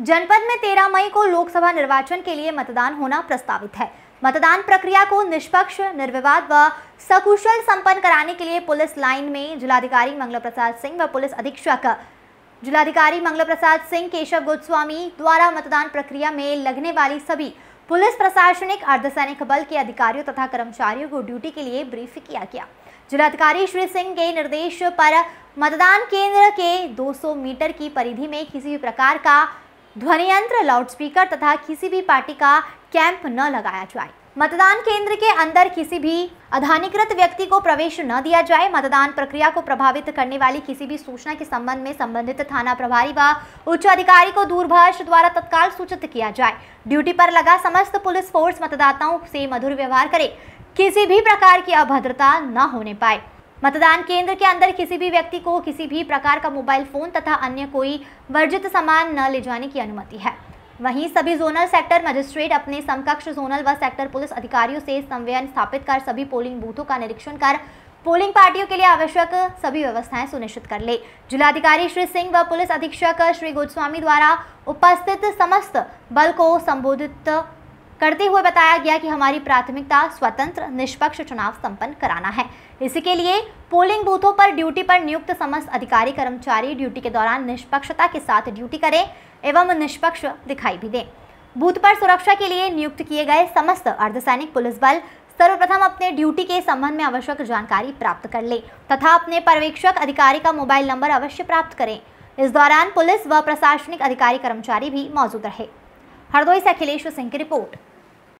जनपद में 13 मई को लोकसभा निर्वाचन के लिए मतदान होना प्रस्तावित है मतदान प्रक्रिया को निष्पक्ष निर्विवाद व सकुशल संपन्न कराने के लिए पुलिस लाइन में जिलाधिकारी मंगल प्रसाद सिंह व पुलिस अधीक्षक जिलाधिकारी मंगल प्रसाद सिंह केशव गोस्वामी द्वारा मतदान प्रक्रिया में लगने वाली सभी पुलिस प्रशासनिक अर्धसैनिक बल के अधिकारियों तथा कर्मचारियों को ड्यूटी के लिए ब्रीफ किया गया जिलाधिकारी श्री सिंह के निर्देश पर मतदान केंद्र के 200 मीटर की परिधि में किसी भी प्रकार का ध्वनि यंत्र लाउडस्पीकर तथा किसी भी पार्टी का कैंप न लगाया जाए मतदान केंद्र के अंदर किसी भी अधानीकृत व्यक्ति को प्रवेश न दिया जाए मतदान प्रक्रिया को प्रभावित करने वाली किसी भी सूचना के संबंध में संबंधित थाना प्रभारी व उच्च अधिकारी को दूरभाष द्वारा तत्काल सूचित किया जाए ड्यूटी पर लगा समस्त पुलिस फोर्स मतदाताओं से मधुर व्यवहार करे किसी भी प्रकार की अभद्रता न होने पाए मतदान केंद्र के अंदर किसी भी व्यक्ति को किसी भी प्रकार का मोबाइल फोन तथा अन्य कोई वर्जित सामान न ले जाने की अनुमति है वहीं सभी जोनल सेक्टर मजिस्ट्रेट अपने समकक्ष जोनल व सेक्टर पुलिस अधिकारियों से संवयन स्थापित कर सभी पोलिंग बूथों का निरीक्षण कर पोलिंग पार्टियों के लिए आवश्यक सभी व्यवस्थाएं सुनिश्चित कर ले जिलाधिकारी श्री सिंह व पुलिस अधीक्षक श्री गोस्वामी द्वारा उपस्थित समस्त बल को संबोधित करते हुए बताया गया कि हमारी प्राथमिकता स्वतंत्र निष्पक्ष चुनाव संपन्न कराना है इसी के लिए पोलिंग बूथों पर ड्यूटी पर नियुक्त समस्त अधिकारी कर्मचारी ड्यूटी के दौरान निष्पक्षता के साथ ड्यूटी करें एवं निष्पक्ष दिखाई भी दें बूथ पर सुरक्षा के लिए नियुक्त किए गए समस्त अर्धसैनिक पुलिस बल सर्वप्रथम अपने ड्यूटी के संबंध में आवश्यक जानकारी प्राप्त कर ले तथा अपने पर्यवेक्षक अधिकारी का मोबाइल नंबर अवश्य प्राप्त करें इस दौरान पुलिस व प्रशासनिक अधिकारी कर्मचारी भी मौजूद रहे हरदोई से अखिलेश सिंह की रिपोर्ट